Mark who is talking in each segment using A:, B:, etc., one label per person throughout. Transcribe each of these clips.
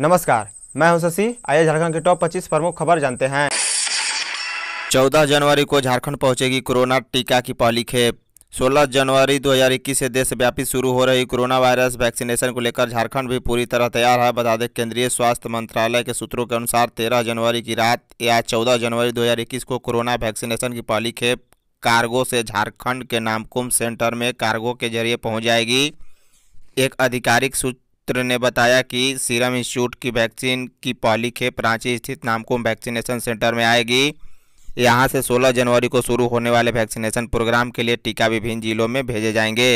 A: नमस्कार मैं हूं शशि आइए झारखंड के टॉप 25 प्रमुख खबर जानते हैं 14 जनवरी को झारखंड पहुंचेगी कोरोना टीका की पहली खेप 16 जनवरी 2021 से देशव्यापी शुरू हो रही कोरोना वायरस वैक्सीनेशन को लेकर झारखंड भी पूरी तरह तैयार है बता दें केंद्रीय स्वास्थ्य मंत्रालय के सूत्रों के अनुसार तेरह जनवरी की रात या चौदह जनवरी दो को कोरोना वैक्सीनेशन की पहली खेप कार्गो से झारखंड के नामकुम सेंटर में कार्गो के जरिए पहुंच जाएगी एक आधिकारिक सूत्र मित्र ने बताया कि सीरम इंस्टीट्यूट की वैक्सीन की पहली खेप रांची स्थित नामकुम वैक्सीनेशन सेंटर में आएगी यहां से 16 जनवरी को शुरू होने वाले वैक्सीनेशन प्रोग्राम के लिए टीका विभिन्न जिलों में भेजे जाएंगे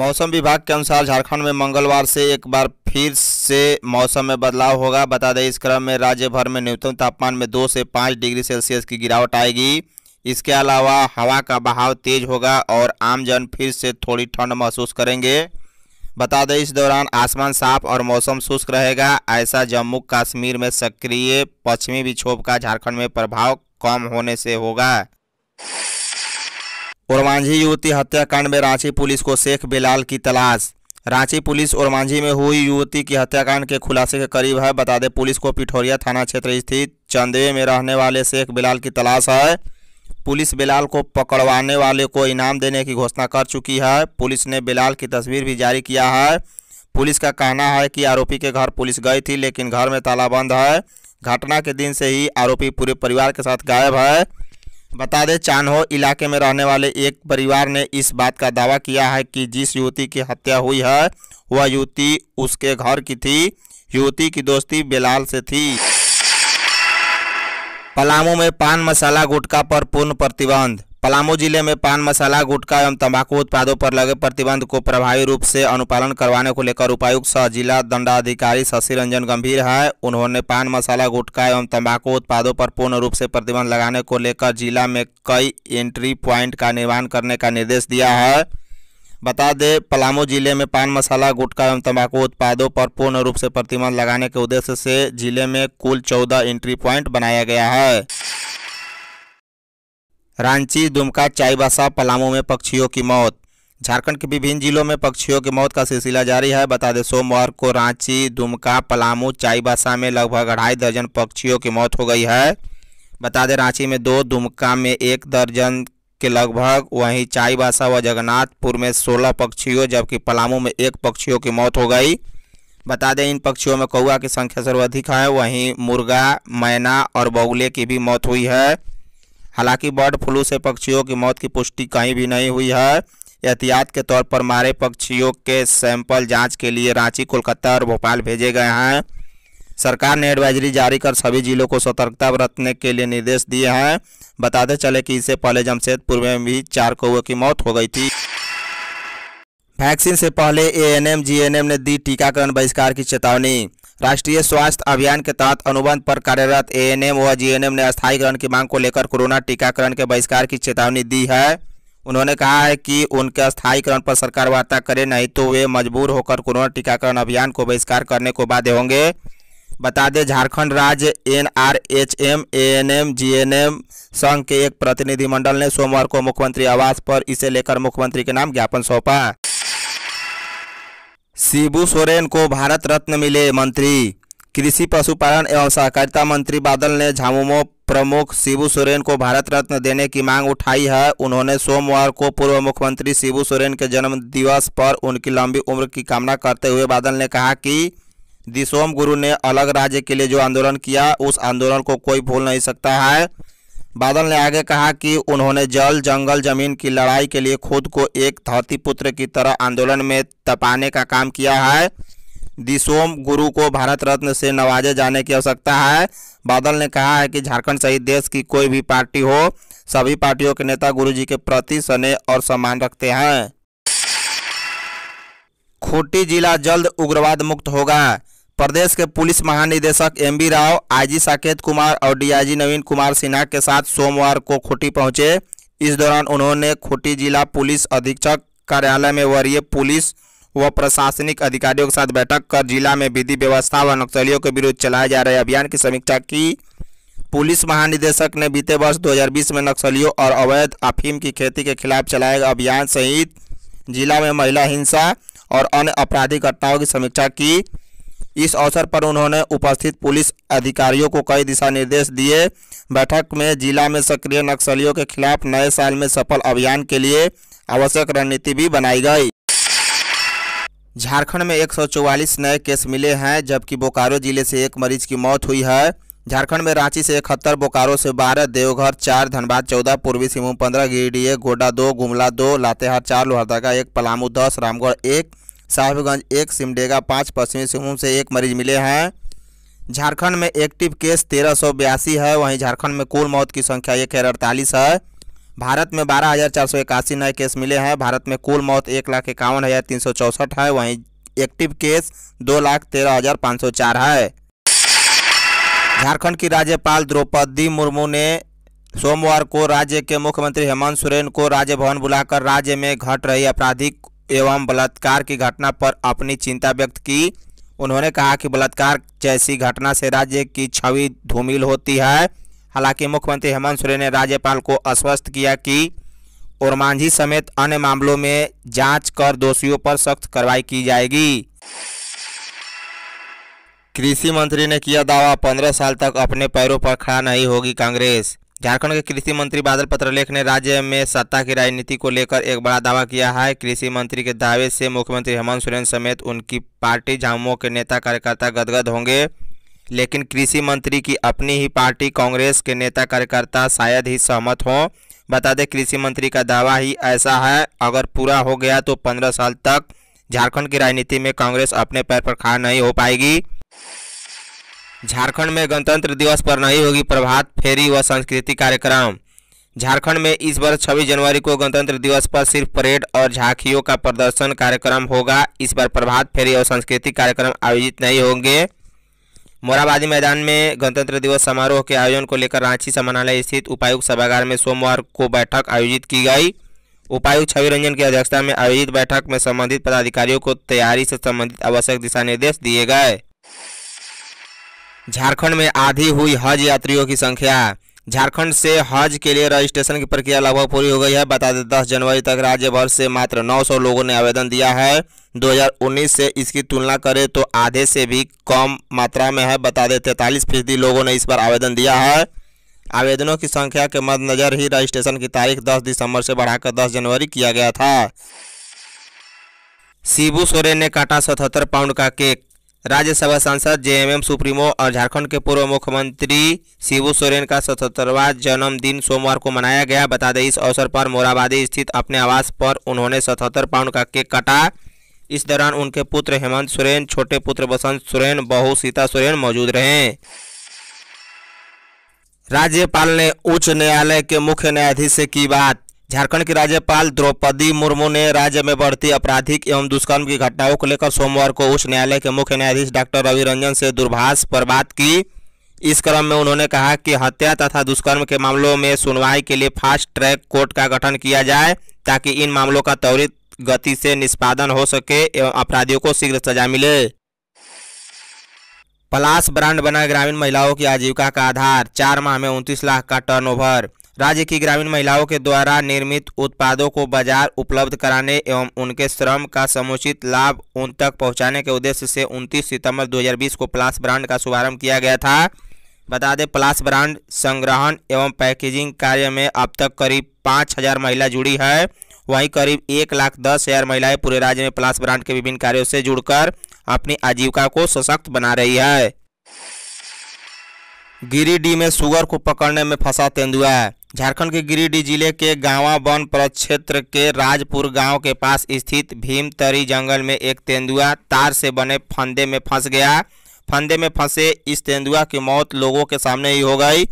A: मौसम विभाग के अनुसार झारखंड में मंगलवार से एक बार फिर से मौसम में बदलाव होगा बता दें इस क्रम में राज्य भर में न्यूनतम तापमान में दो से पाँच डिग्री सेल्सियस की गिरावट आएगी इसके अलावा हवा का बहाव तेज होगा और आमजन फिर से थोड़ी ठंड महसूस करेंगे बता दें इस दौरान आसमान साफ और मौसम शुष्क रहेगा ऐसा जम्मू कश्मीर में सक्रिय पश्चिमी विक्षोभ का झारखंड में प्रभाव कम होने से होगा और मांझी युवती हत्याकांड में रांची पुलिस को शेख बिलाल की तलाश रांची पुलिस और मांझी में हुई युवती की हत्याकांड के खुलासे के करीब है बता दें पुलिस को पिठौरिया थाना क्षेत्र स्थित चंदे में रहने वाले शेख बिलाल की तलाश है पुलिस बिलाल को पकड़वाने वाले को इनाम देने की घोषणा कर चुकी है पुलिस ने बिलाल की तस्वीर भी जारी किया है पुलिस का कहना है कि आरोपी के घर पुलिस गई थी लेकिन घर में तालाबंद है घटना के दिन से ही आरोपी पूरे परिवार के साथ गायब है बता दें चानहो इलाके में रहने वाले एक परिवार ने इस बात का दावा किया है कि जिस युवती की हत्या हुई है वह युवती उसके घर की थी युवती की दोस्ती बिलाल से थी पलामू में पान मसाला गुटखा पर पूर्ण प्रतिबंध पलामू जिले में पान मसाला गुटखा एवं तंबाकू उत्पादों पर लगे प्रतिबंध को प्रभावी रूप से अनुपालन करवाने को लेकर उपायुक्त सह जिला दंडाधिकारी शशि रंजन गंभीर है उन्होंने पान मसाला गुटखा एवं तंबाकू उत्पादों पर पूर्ण रूप से प्रतिबंध लगाने को लेकर जिला में कई एंट्री प्वाइंट का निर्माण करने का निर्देश दिया है बता दें पलामू जिले में पान मसाला गुटखा एवं तंबाकू उत्पादों पर पूर्ण रूप से प्रतिबंध लगाने के उद्देश्य से जिले में कुल चौदह एंट्री प्वाइंट बनाया गया है रांची दुमका चाईबासा पलामू में पक्षियों की मौत झारखंड के विभिन्न जिलों में पक्षियों की मौत का सिलसिला जारी है बता दें सोमवार को रांची दुमका पलामू चाईबासा में लगभग अढ़ाई दर्जन पक्षियों की मौत हो गई है बता दें रांची में दो दुमका में एक दर्जन के लगभग वहीं चाईबासा व जगन्नाथपुर में सोलह पक्षियों जबकि पलामू में एक पक्षियों की मौत हो गई बता दें इन पक्षियों में कौआ की संख्या सर्वाधिक है वहीं मुर्गा मैना और बगुले की भी मौत हुई है हालांकि बर्ड फ्लू से पक्षियों की मौत की पुष्टि कहीं भी नहीं हुई है एहतियात के तौर पर मारे पक्षियों के सैंपल जांच के लिए रांची कोलकाता और भोपाल भेजे गए हैं सरकार ने एडवाइजरी जारी कर सभी जिलों को सतर्कता बरतने के लिए निर्देश दिए हैं बताते चले कि इससे पहले जमशेदपुर में भी चार कौए की मौत हो गई थी वैक्सीन से पहले एएनएम जीएनएम ने दी टीकाकरण बहिष्कार की चेतावनी राष्ट्रीय स्वास्थ्य अभियान के तहत अनुबंध पर कार्यरत एएनएम व जीएनएम ने स्थायीकरण की मांग को लेकर कोरोना टीकाकरण के बहिष्कार की चेतावनी दी है उन्होंने कहा है कि उनके स्थायीकरण पर सरकार वार्ता करे नहीं तो वे मजबूर होकर कोरोना टीकाकरण अभियान को बहिष्कार करने को बाध्य होंगे बता दें झारखंड राज्य N R H M A N M G N M संघ के एक प्रतिनिधिमंडल ने सोमवार को मुख्यमंत्री आवास पर इसे लेकर मुख्यमंत्री के नाम ज्ञापन सौंपा शिबू सोरेन को भारत रत्न मिले मंत्री कृषि पशुपालन एवं सहकारिता मंत्री बादल ने झामुमो प्रमुख शिबू सोरेन को भारत रत्न देने की मांग उठाई है उन्होंने सोमवार को पूर्व मुख्यमंत्री शिबू सोरेन के जन्म दिवस पर उनकी लंबी उम्र की कामना करते हुए बादल ने कहा कि दिसोम गुरु ने अलग राज्य के लिए जो आंदोलन किया उस आंदोलन को कोई भूल नहीं सकता है बादल ने आगे कहा कि उन्होंने जल जंगल जमीन की लड़ाई के लिए खुद को एक धरती पुत्र की तरह आंदोलन में तपाने का काम किया है दिसोम गुरु को भारत रत्न से नवाजे जाने की आवश्यकता है बादल ने कहा है कि झारखंड सहित देश की कोई भी पार्टी हो सभी पार्टियों के नेता गुरुजी के प्रति स्नेह और सम्मान रखते हैं खूंटी जिला जल्द उग्रवाद मुक्त होगा प्रदेश के पुलिस महानिदेशक M B Rao IG Saket Kumar और डीआईजी नवीन कुमार सिन्हा के साथ सोमवार को खुटी पहुंचे इस दौरान उन्होंने खुटी जिला पुलिस अधीक्षक कार्यालय में वरीय पुलिस व प्रशासनिक अधिकारियों के साथ बैठक कर जिला में विधि व्यवस्था व नक्सलियों के विरुद्ध चलाए जा रहे अभियान की समीक्षा की पुलिस महानिदेशक ने बीते वर्ष 2020 में नक्सलियों और अवैध अफीम की खेती के खिलाफ चलाए गए अभियान सहित जिला में महिला हिंसा और अन्य आपराधिक घटनाओं की समीक्षा की इस अवसर पर उन्होंने उपस्थित पुलिस अधिकारियों को कई दिशा निर्देश दिए बैठक में जिला में सक्रिय नक्सलियों के खिलाफ नए साल में सफल अभियान के लिए आवश्यक रणनीति भी बनाई गई झारखंड में 144 नए केस मिले हैं जबकि बोकारो जिले से एक मरीज की मौत हुई है झारखंड में रांची से इकहत्तर बोकारो से बारह देवघर चार धनबाद चौदह पूर्वी सिंहभूम पंद्रह गिरिडीह गोड्डा दो गुमला दो लातेहार चार लोहरदगा एक पलामू दस रामगढ़ एक साहिबगंज एक सिमडेगा पाँच पश्चिमी सिंहभूम से एक मरीज मिले हैं झारखंड में एक्टिव केस तेरह सौ बयासी है वहीं झारखंड में कुल मौत की संख्या एक हजार अड़तालीस है भारत में बारह हज़ार चार सौ इक्यासी नए केस मिले हैं भारत में कुल मौत एक लाख इक्यावन हज़ार तीन सौ चौंसठ है वहीं एक्टिव केस दो लाख तेरह हज़ार पाँच सौ चार है झारखंड की राज्यपाल द्रौपदी मुर्मू ने सोमवार को राज्य के मुख्यमंत्री हेमंत सोरेन को राज्य भवन बुलाकर राज्य में घट रही आपराधिक एवं बलात्कार की घटना पर अपनी चिंता व्यक्त की उन्होंने कहा कि बलात्कार जैसी घटना से राज्य की छवि धूमिल होती है हालांकि मुख्यमंत्री हेमंत सोरेन ने राज्यपाल को आश्वस्त किया कि और मांझी समेत अन्य मामलों में जांच कर दोषियों पर सख्त कार्रवाई की जाएगी कृषि मंत्री ने किया दावा पंद्रह साल तक अपने पैरों पर खड़ा नहीं होगी कांग्रेस झारखंड के कृषि मंत्री बादल पत्रलेख ने राज्य में सत्ता की राजनीति को लेकर एक बड़ा दावा किया है कृषि मंत्री के दावे से मुख्यमंत्री हेमंत सोरेन समेत उनकी पार्टी झामुमो के नेता कार्यकर्ता गदगद होंगे लेकिन कृषि मंत्री की अपनी ही पार्टी कांग्रेस के नेता कार्यकर्ता शायद ही सहमत हों बता दें कृषि मंत्री का दावा ही ऐसा है अगर पूरा हो गया तो पंद्रह साल तक झारखंड की राजनीति में कांग्रेस अपने पैर पर खड़ा नहीं हो पाएगी झारखंड में गणतंत्र दिवस पर नहीं होगी प्रभात फेरी व सांस्कृतिक कार्यक्रम झारखंड में इस बार 26 जनवरी को गणतंत्र दिवस पर सिर्फ परेड और झांकियों का प्रदर्शन कार्यक्रम होगा इस बार प्रभात फेरी और सांस्कृतिक कार्यक्रम आयोजित नहीं होंगे मोराबादी मैदान में गणतंत्र दिवस समारोह के आयोजन को लेकर रांची समानालय स्थित उपायुक्त सभागार में सोमवार को बैठक आयोजित की गई उपायुक्त छवि रंजन की अध्यक्षता में आयोजित बैठक में संबंधित पदाधिकारियों को तैयारी से संबंधित आवश्यक दिशा निर्देश दिए गए झारखंड में आधी हुई हज यात्रियों की संख्या झारखंड से हज के लिए रजिस्ट्रेशन की प्रक्रिया लगभग पूरी हो गई है बता दें दस जनवरी तक राज्य भर से मात्र 900 लोगों ने आवेदन दिया है 2019 से इसकी तुलना करें तो आधे से भी कम मात्रा में है बता दें तैंतालीस फीसदी लोगों ने इस पर आवेदन दिया है आवेदनों की संख्या के मद्देनजर ही रजिस्ट्रेशन की तारीख दस दिसंबर से बढ़ाकर दस जनवरी किया गया था शिबू सोरेन ने काटा सतहत्तर पाउंड का केक राज्यसभा सांसद जेएमएम सुप्रीमो और झारखंड के पूर्व मुख्यमंत्री शिबू सोरेन का सतहत्तरवा जन्मदिन सोमवार को मनाया गया बता दें इस अवसर पर मोराबादी स्थित अपने आवास पर उन्होंने सतहत्तर पाउंड का केक काटा इस दौरान उनके पुत्र हेमंत सोरेन छोटे पुत्र बसंत सोरेन बहू सीता सोरेन मौजूद रहे राज्यपाल ने उच्च न्यायालय के मुख्य न्यायाधीश से की बात झारखंड की राज्यपाल द्रौपदी मुर्मू ने राज्य में बढ़ती आपराधिक एवं दुष्कर्म की घटनाओं को लेकर सोमवार को उच्च न्यायालय के मुख्य न्यायाधीश डॉक्टर रवि रंजन से दूरभाष पर बात की इस क्रम में उन्होंने कहा कि हत्या तथा दुष्कर्म के मामलों में सुनवाई के लिए फास्ट ट्रैक कोर्ट का गठन किया जाए ताकि इन मामलों का त्वरित गति से निष्पादन हो सके एवं अपराधियों को शीघ्र सजा मिले पलास ब्रांड बना ग्रामीण महिलाओं की आजीविका का आधार चार माह में उनतीस लाख का टर्नओवर राज्य की ग्रामीण महिलाओं के द्वारा निर्मित उत्पादों को बाजार उपलब्ध कराने एवं उनके श्रम का समुचित लाभ उन तक पहुंचाने के उद्देश्य से 29 सितंबर 2020 को प्लास ब्रांड का शुभारंभ किया गया था बता दें प्लास ब्रांड संग्रहण एवं पैकेजिंग कार्य में अब तक करीब पाँच हज़ार महिला जुड़ी है वहीं करीब एक लाख दस हज़ार महिलाएं पूरे राज्य में प्लास ब्रांड के विभिन्न कार्यों से जुड़कर अपनी आजीविका को सशक्त बना रही है गिरिडीह में शुगर को पकड़ने में फंसा तेंदुआ है झारखंड के गिरिडीह जिले के गांवा वन प्रक्षेत्र के राजपुर गांव के पास स्थित भीमतरी जंगल में एक तेंदुआ तार से बने फंदे में फंस गया फंदे में फंसे इस तेंदुआ की मौत लोगों के सामने ही हो गई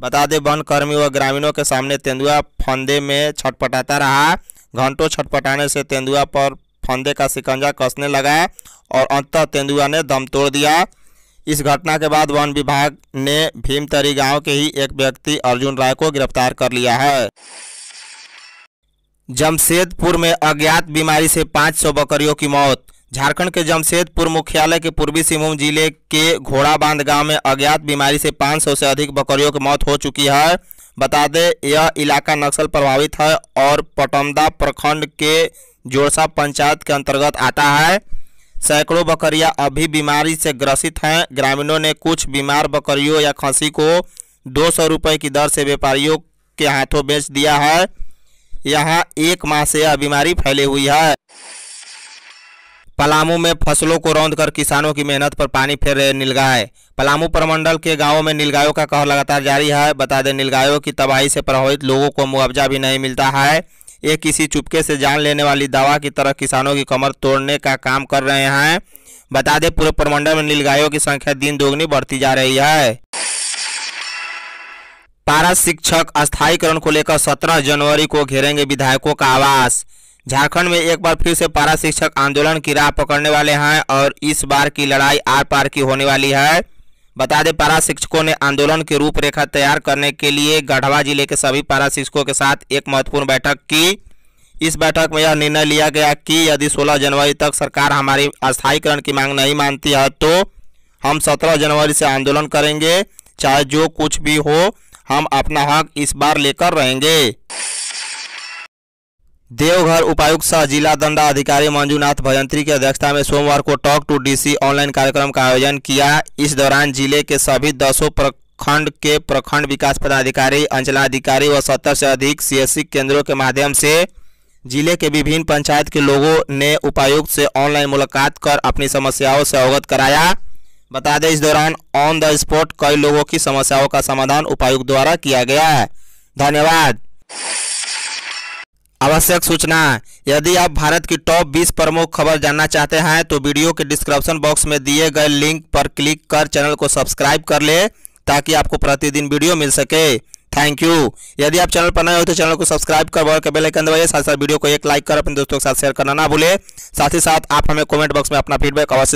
A: बता दें वन कर्मी व ग्रामीणों के सामने तेंदुआ फंदे में छटपटाता रहा घंटों छटपटाने से तेंदुआ पर फंदे का सिकंजा कसने लगा और अंततः तेंदुआ ने दम तोड़ दिया इस घटना के बाद वन विभाग ने भीमतरी गांव के ही एक व्यक्ति अर्जुन राय को गिरफ्तार कर लिया है जमशेदपुर में अज्ञात बीमारी से 500 बकरियों की मौत झारखंड के जमशेदपुर मुख्यालय के पूर्वी सिंहभूम जिले के घोड़ाबांध गांव में अज्ञात बीमारी से 500 से अधिक बकरियों की मौत हो चुकी है बता दें यह इलाका नक्सल प्रभावित है और पटमदा प्रखंड के जोरसा पंचायत के अंतर्गत आता है सैकड़ों बकरियां अभी बीमारी से ग्रसित हैं ग्रामीणों ने कुछ बीमार बकरियों या खसी को दो सौ की दर से व्यापारियों के हाथों बेच दिया है यहाँ एक माह से यह बीमारी फैली हुई है पलामू में फसलों को रौंद कर किसानों की मेहनत पर पानी फेर रहे नीलगाय पलामू प्रमंडल के गांवों में नीलगायों का कहर लगातार जारी है बता दें नीलगायों की तबाही से प्रभावित लोगों को मुआवजा भी नहीं मिलता है ये किसी चुपके से जान लेने वाली दवा की तरह किसानों की कमर तोड़ने का काम कर रहे हैं बता दें पूरे प्रमंडल में नीलगायों की संख्या दिन दोगुनी बढ़ती जा रही है पारा शिक्षक स्थायीकरण को लेकर सत्रह जनवरी को घेरेंगे विधायकों का आवास झारखंड में एक बार फिर से पारा शिक्षक आंदोलन की राह पकड़ने वाले हैं और इस बार की लड़ाई आर पार की होने वाली है बता दें पारा शिक्षकों ने आंदोलन की रूपरेखा तैयार करने के लिए गढ़वा जिले के सभी पारा शिक्षकों के साथ एक महत्वपूर्ण बैठक की इस बैठक में यह निर्णय लिया गया कि यदि 16 जनवरी तक सरकार हमारी अस्थायीकरण की मांग नहीं मानती है तो हम 17 जनवरी से आंदोलन करेंगे चाहे जो कुछ भी हो हम अपना हक इस बार लेकर रहेंगे देवघर उपायुक्त सह जिला दंडाधिकारी मंजूनाथ भजंत्री की अध्यक्षता में सोमवार को टॉक टू डीसी ऑनलाइन कार्यक्रम का आयोजन किया इस दौरान जिले के सभी दसों प्रखंड के प्रखंड विकास पदाधिकारी अंचलाधिकारी व सत्तर से अधिक सीएससी केंद्रों के माध्यम से जिले के विभिन्न पंचायत के लोगों ने उपायुक्त से ऑनलाइन मुलाकात कर अपनी समस्याओं से अवगत कराया बता दें इस दौरान ऑन द स्पॉट कई लोगों की समस्याओं का समाधान उपायुक्त द्वारा किया गया है धन्यवाद आवश्यक सूचना यदि आप भारत की टॉप 20 प्रमुख खबर जानना चाहते हैं तो वीडियो के डिस्क्रिप्शन बॉक्स में दिए गए लिंक पर क्लिक कर चैनल को सब्सक्राइब कर ले ताकि आपको प्रतिदिन वीडियो मिल सके थैंक यू यदि आप चैनल पर नए हो तो चैनल को सब्सक्राइब कर और बेल आइकन दबाइए साथ साथ वीडियो को एक लाइक कर अपने दोस्तों के साथ शेयर करना ना भूले साथ ही साथ आप हमें कॉमेंट बॉक्स में अपना फीडबैक अवश्य